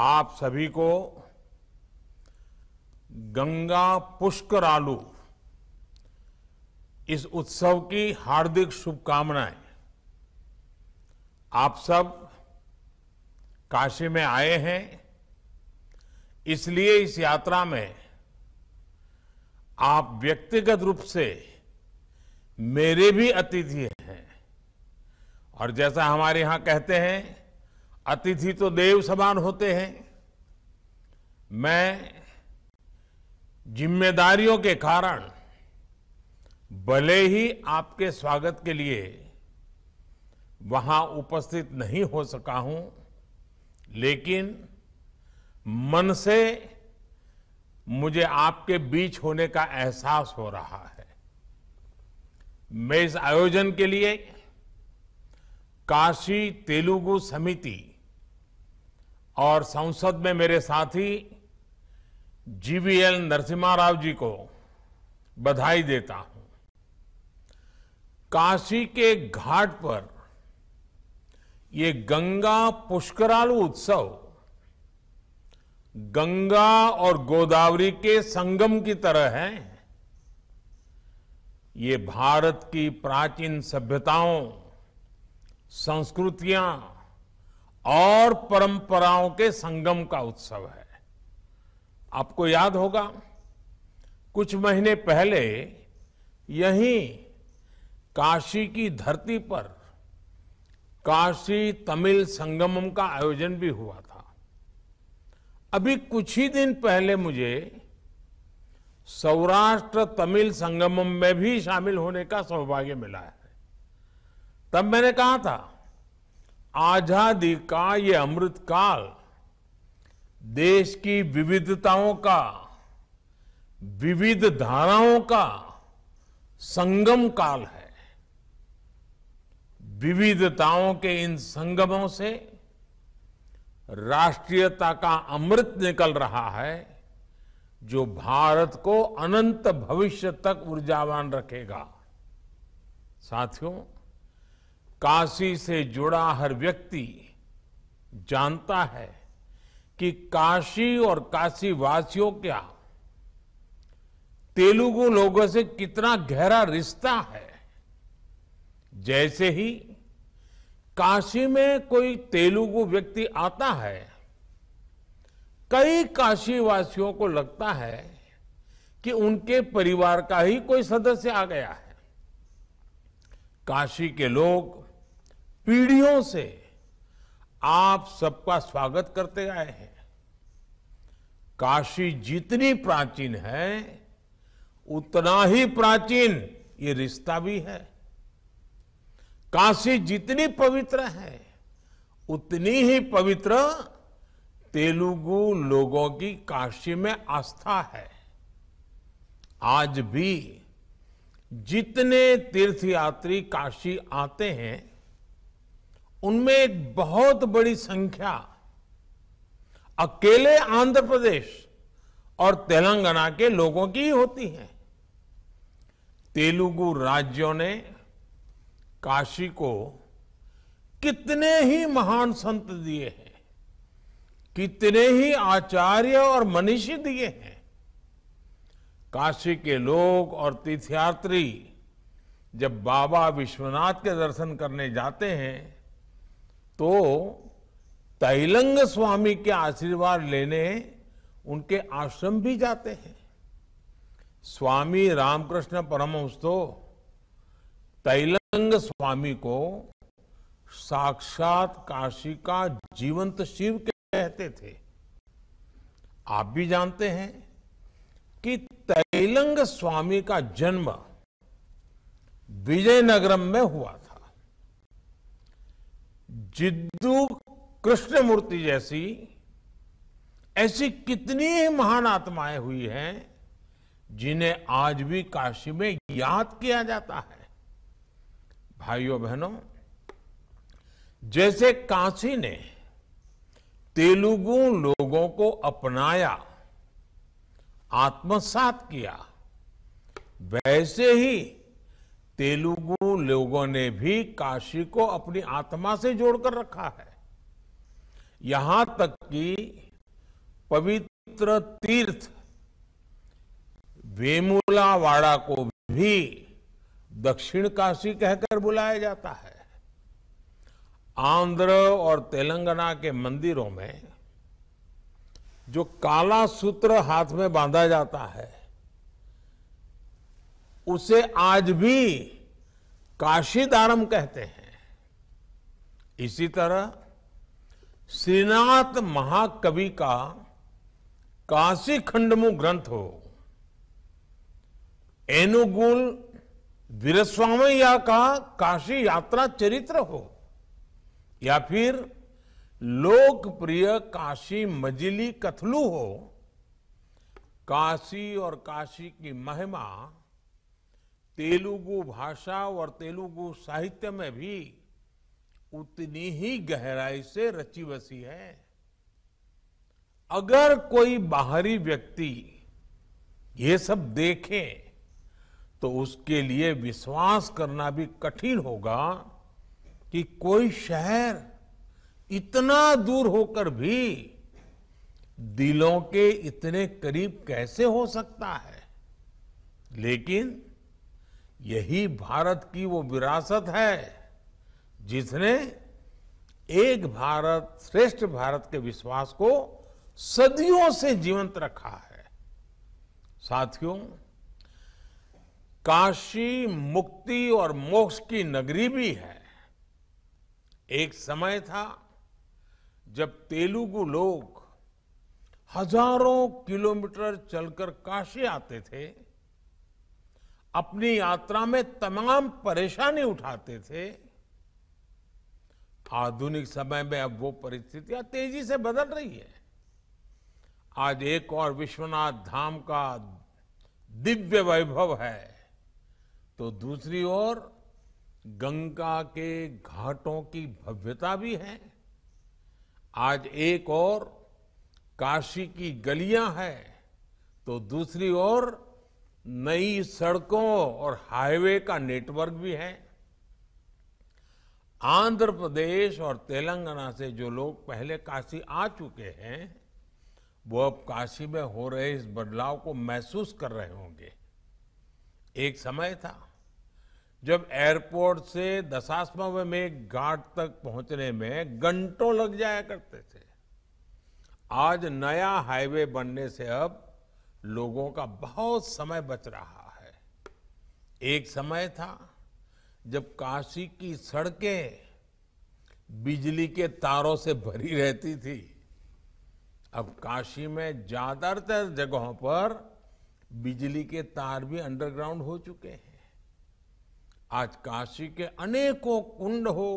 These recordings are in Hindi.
आप सभी को गंगा पुष्करालू इस उत्सव की हार्दिक शुभकामनाएं आप सब काशी में आए हैं इसलिए इस यात्रा में आप व्यक्तिगत रूप से मेरे भी अतिथि हैं और जैसा हमारे यहां कहते हैं अतिथि तो देव समान होते हैं मैं जिम्मेदारियों के कारण भले ही आपके स्वागत के लिए वहां उपस्थित नहीं हो सका हूं लेकिन मन से मुझे आपके बीच होने का एहसास हो रहा है मैं इस आयोजन के लिए काशी तेलुगु समिति और संसद में मेरे साथी जीवीएल नरसिम्हा राव जी को बधाई देता हूं काशी के घाट पर ये गंगा पुष्करालु उत्सव गंगा और गोदावरी के संगम की तरह है ये भारत की प्राचीन सभ्यताओं संस्कृतियां और परंपराओं के संगम का उत्सव है आपको याद होगा कुछ महीने पहले यहीं काशी की धरती पर काशी तमिल संगमम का आयोजन भी हुआ था अभी कुछ ही दिन पहले मुझे सौराष्ट्र तमिल संगमम में भी शामिल होने का सौभाग्य मिला है तब मैंने कहा था आजादी का ये अमृत काल देश की विविधताओं का विविध धाराओं का संगम काल है विविधताओं के इन संगमों से राष्ट्रीयता का अमृत निकल रहा है जो भारत को अनंत भविष्य तक ऊर्जावान रखेगा साथियों काशी से जुड़ा हर व्यक्ति जानता है कि काशी और काशी वासियों का तेलुगु लोगों से कितना गहरा रिश्ता है जैसे ही काशी में कोई तेलुगु व्यक्ति आता है कई काशीवासियों को लगता है कि उनके परिवार का ही कोई सदस्य आ गया है काशी के लोग पीढ़ियों से आप सबका स्वागत करते आए हैं काशी जितनी प्राचीन है उतना ही प्राचीन ये रिश्ता भी है काशी जितनी पवित्र है उतनी ही पवित्र तेलुगु लोगों की काशी में आस्था है आज भी जितने तीर्थयात्री काशी आते हैं उनमें एक बहुत बड़ी संख्या अकेले आंध्र प्रदेश और तेलंगाना के लोगों की ही होती है तेलुगु राज्यों ने काशी को कितने ही महान संत दिए हैं कितने ही आचार्य और मनीषी दिए हैं काशी के लोग और तीर्थयात्री जब बाबा विश्वनाथ के दर्शन करने जाते हैं तो तैलंग स्वामी के आशीर्वाद लेने उनके आश्रम भी जाते हैं स्वामी रामकृष्ण परमहंस तो तैलंग स्वामी को साक्षात काशी का जीवंत शिव कहते थे आप भी जानते हैं कि तैलंग स्वामी का जन्म विजयनगरम में हुआ था जिद्दू कृष्णमूर्ति जैसी ऐसी कितनी महान आत्माएं हुई हैं जिन्हें आज भी काशी में याद किया जाता है भाइयों बहनों जैसे काशी ने तेलुगु लोगों को अपनाया आत्मसात किया वैसे ही तेलुगु लोगों ने भी काशी को अपनी आत्मा से जोड़कर रखा है यहां तक कि पवित्र तीर्थ वेमुलावाड़ा को भी दक्षिण काशी कहकर बुलाया जाता है आंध्र और तेलंगाना के मंदिरों में जो काला सूत्र हाथ में बांधा जाता है उसे आज भी काशीदारम कहते हैं इसी तरह श्रीनाथ महाकवि का काशी खंडमु ग्रंथ हो एनुगुल वीरस्वामैया का काशी यात्रा चरित्र हो या फिर लोकप्रिय काशी मजिली कथलू हो काशी और काशी की महिमा तेलुगु भाषा और तेलुगु साहित्य में भी उतनी ही गहराई से रची बसी है अगर कोई बाहरी व्यक्ति ये सब देखे तो उसके लिए विश्वास करना भी कठिन होगा कि कोई शहर इतना दूर होकर भी दिलों के इतने करीब कैसे हो सकता है लेकिन यही भारत की वो विरासत है जिसने एक भारत श्रेष्ठ भारत के विश्वास को सदियों से जीवंत रखा है साथियों काशी मुक्ति और मोक्ष की नगरी भी है एक समय था जब तेलुगु लोग हजारों किलोमीटर चलकर काशी आते थे अपनी यात्रा में तमाम परेशानी उठाते थे आधुनिक समय में अब वो परिस्थितियां तेजी से बदल रही है आज एक और विश्वनाथ धाम का दिव्य वैभव है तो दूसरी ओर गंगा के घाटों की भव्यता भी है आज एक और काशी की गलियां हैं तो दूसरी ओर नई सड़कों और हाईवे का नेटवर्क भी है आंध्र प्रदेश और तेलंगाना से जो लोग पहले काशी आ चुके हैं वो अब काशी में हो रहे इस बदलाव को महसूस कर रहे होंगे एक समय था जब एयरपोर्ट से दशाश्मव में घाट तक पहुंचने में घंटों लग जाया करते थे आज नया हाईवे बनने से अब लोगों का बहुत समय बच रहा है एक समय था जब काशी की सड़कें बिजली के तारों से भरी रहती थी अब काशी में ज्यादातर जगहों पर बिजली के तार भी अंडरग्राउंड हो चुके हैं आज काशी के अनेकों कुंड हो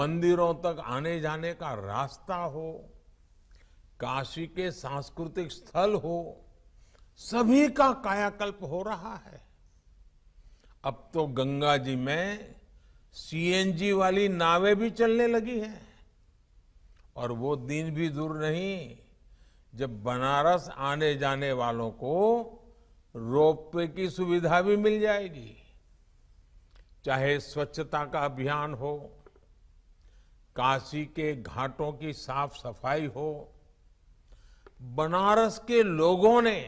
मंदिरों तक आने जाने का रास्ता हो काशी के सांस्कृतिक स्थल हो सभी का कायाकल्प हो रहा है अब तो गंगा जी में सीएनजी वाली नावें भी चलने लगी हैं और वो दिन भी दूर नहीं जब बनारस आने जाने वालों को रोपवे की सुविधा भी मिल जाएगी चाहे स्वच्छता का अभियान हो काशी के घाटों की साफ सफाई हो बनारस के लोगों ने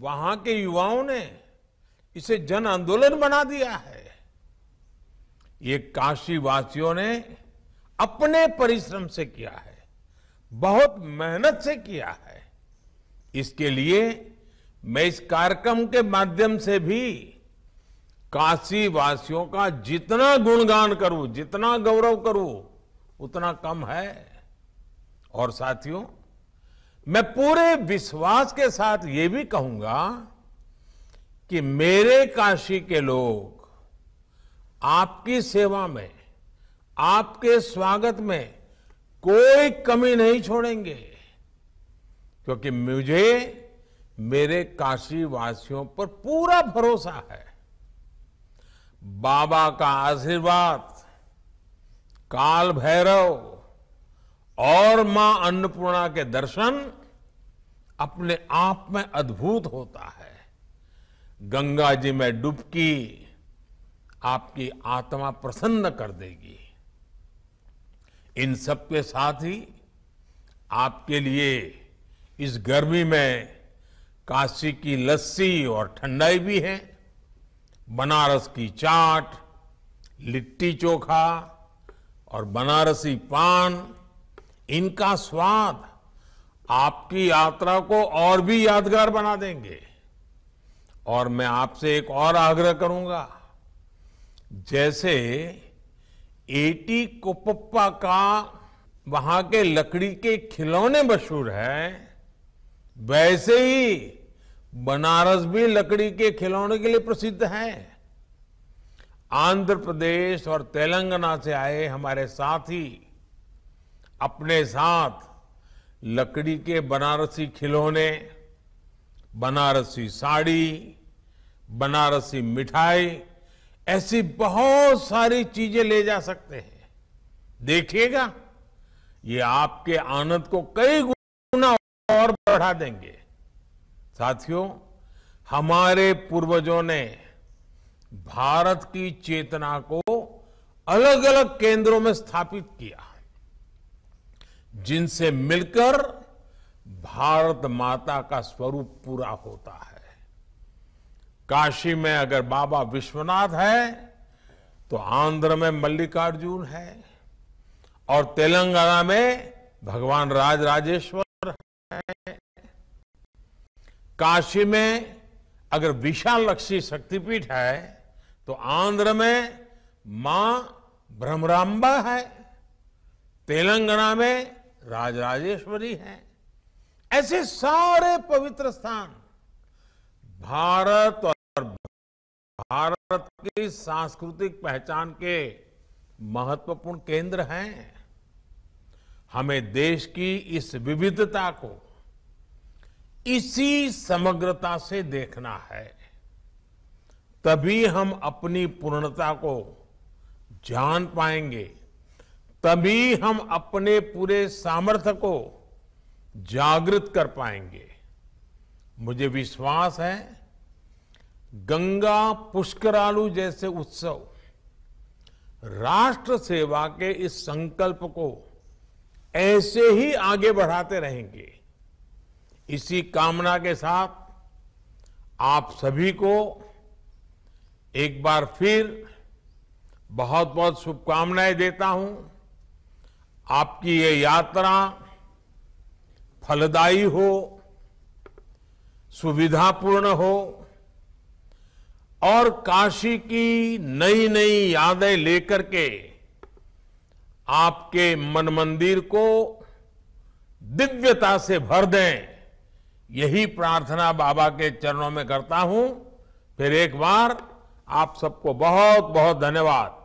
वहां के युवाओं ने इसे जन आंदोलन बना दिया है ये काशीवासियों ने अपने परिश्रम से किया है बहुत मेहनत से किया है इसके लिए मैं इस कार्यक्रम के माध्यम से भी काशी वासियों का जितना गुणगान करूं जितना गौरव करूं उतना कम है और साथियों मैं पूरे विश्वास के साथ ये भी कहूंगा कि मेरे काशी के लोग आपकी सेवा में आपके स्वागत में कोई कमी नहीं छोड़ेंगे क्योंकि मुझे मेरे काशी वासियों पर पूरा भरोसा है बाबा का आशीर्वाद काल भैरव और मां अन्नपूर्णा के दर्शन अपने आप में अद्भुत होता है गंगा जी में डुबकी आपकी आत्मा प्रसन्न कर देगी इन सब के साथ ही आपके लिए इस गर्मी में काशी की लस्सी और ठंडाई भी है बनारस की चाट लिट्टी चोखा और बनारसी पान इनका स्वाद आपकी यात्रा को और भी यादगार बना देंगे और मैं आपसे एक और आग्रह करूंगा जैसे एटी कोपप्पा का वहां के लकड़ी के खिलौने मशहूर है वैसे ही बनारस भी लकड़ी के खिलौने के लिए प्रसिद्ध है आंध्र प्रदेश और तेलंगाना से आए हमारे साथी अपने साथ लकड़ी के बनारसी खिलौने बनारसी साड़ी बनारसी मिठाई ऐसी बहुत सारी चीजें ले जा सकते हैं देखिएगा ये आपके आनंद को कई गुना और बढ़ा देंगे साथियों हमारे पूर्वजों ने भारत की चेतना को अलग अलग केंद्रों में स्थापित किया जिनसे मिलकर भारत माता का स्वरूप पूरा होता है काशी में अगर बाबा विश्वनाथ है तो आंध्र में मल्लिकार्जुन है और तेलंगाना में भगवान राज राजेश्वर है काशी में अगर विशालक्षी शक्तिपीठ है तो आंध्र में मां भ्रमरांबा है तेलंगाना में राजराजेश्वरी हैं ऐसे सारे पवित्र स्थान भारत और भारत की सांस्कृतिक पहचान के महत्वपूर्ण केंद्र हैं हमें देश की इस विविधता को इसी समग्रता से देखना है तभी हम अपनी पूर्णता को जान पाएंगे तभी हम अपने पूरे सामर्थ्य को जागृत कर पाएंगे मुझे विश्वास है गंगा पुष्करालू जैसे उत्सव राष्ट्र सेवा के इस संकल्प को ऐसे ही आगे बढ़ाते रहेंगे इसी कामना के साथ आप सभी को एक बार फिर बहुत बहुत शुभकामनाएं देता हूं आपकी ये यात्रा फलदायी हो सुविधापूर्ण हो और काशी की नई नई यादें लेकर के आपके मन मंदिर को दिव्यता से भर दें यही प्रार्थना बाबा के चरणों में करता हूं फिर एक बार आप सबको बहुत बहुत धन्यवाद